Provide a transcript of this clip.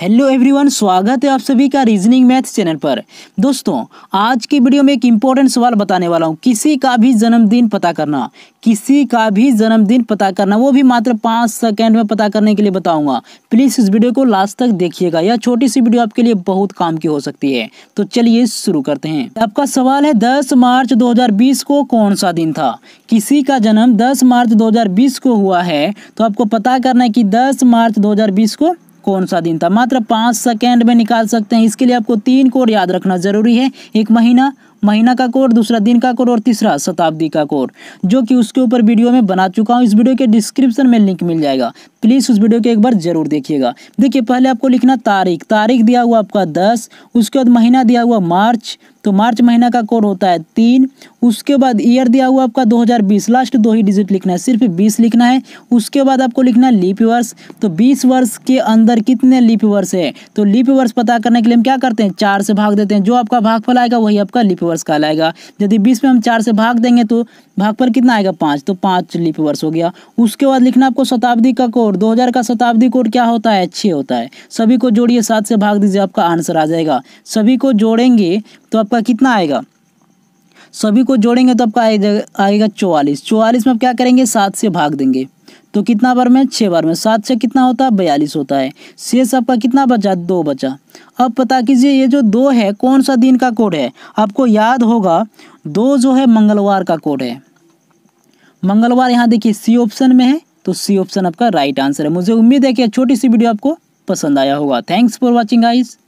hello everyone स्वागत है आप सभी का रीजनिंग मैथ चैनल पर दोस्तों आज की वीडियो में एक इम्पोर्टेंट सवाल बताने वाला हूँ किसी का भी जन्मदिन पता करना किसी का भी जन्मदिन पता करना वो भी मात्र पाँच सेकंड में पता करने के लिए बताऊंगा प्लीज़ इस वीडियो को लास्ट तक देखिएगा यह छोटी सी वीडियो आपके लिए बहुत काम की हो सकती है तो चलिए शुरू करते हैं आपका सवाल है दस मार्च दो को कौन सा दिन था किसी का जन्म दस मार्च दो को हुआ है तो आपको पता करना है कि दस मार्च दो को कौन सा दिन था मात्र पाँच सेकेंड में निकाल सकते हैं इसके लिए आपको तीन कोड याद रखना जरूरी है एक महीना महीना का कोर दूसरा दिन का कोर और तीसरा शताब्दी का कोर जो कि उसके ऊपर वीडियो में बना चुका हूँ इस वीडियो के डिस्क्रिप्शन में लिंक मिल जाएगा प्लीज़ उस वीडियो के एक बार जरूर देखिएगा देखिए पहले आपको लिखना तारीख तारीख दिया हुआ आपका दस उसके बाद महीना दिया हुआ मार्च तो मार्च महीना का कोर होता है तीन उसके बाद ईयर दिया हुआ आपका 2020 लास्ट दो ही डिजिट लिखना है सिर्फ 20 लिखना है उसके बाद आपको लिखना है लीप वर्ष तो 20 वर्ष के अंदर कितने लीप वर्ष है तो लीप वर्ष पता करने के लिए हम क्या करते हैं चार से भाग देते हैं जो आपका भाग आएगा वही आपका लिप वर्ष का आएगा यदि बीस में हम चार से भाग देंगे तो भाग पर कितना आएगा पाँच तो पाँच लिप वर्ष हो गया उसके बाद लिखना आपको शताब्दी का कोड 2000 का शताब्दी कोड क्या होता है छः होता है सभी को जोड़िए सात से भाग दीजिए आपका आंसर आ जाएगा सभी को जोड़ेंगे तो आपका कितना आएगा सभी को जोड़ेंगे तो आपका आएगा चौवालीस चौवालीस में आप क्या करेंगे सात से भाग देंगे तो कितना बार में छः बार में सात से कितना होता है बयालीस होता है शेष आपका कितना बचा दो बचा अब पता कीजिए ये जो दो है कौन सा दिन का कोड है आपको याद होगा दो जो है मंगलवार का कोड है मंगलवार यहाँ देखिए सी ऑप्शन में है तो सी ऑप्शन आपका राइट आंसर है मुझे उम्मीद है कि छोटी सी वीडियो आपको पसंद आया होगा थैंक्स फॉर वॉचिंग आइज़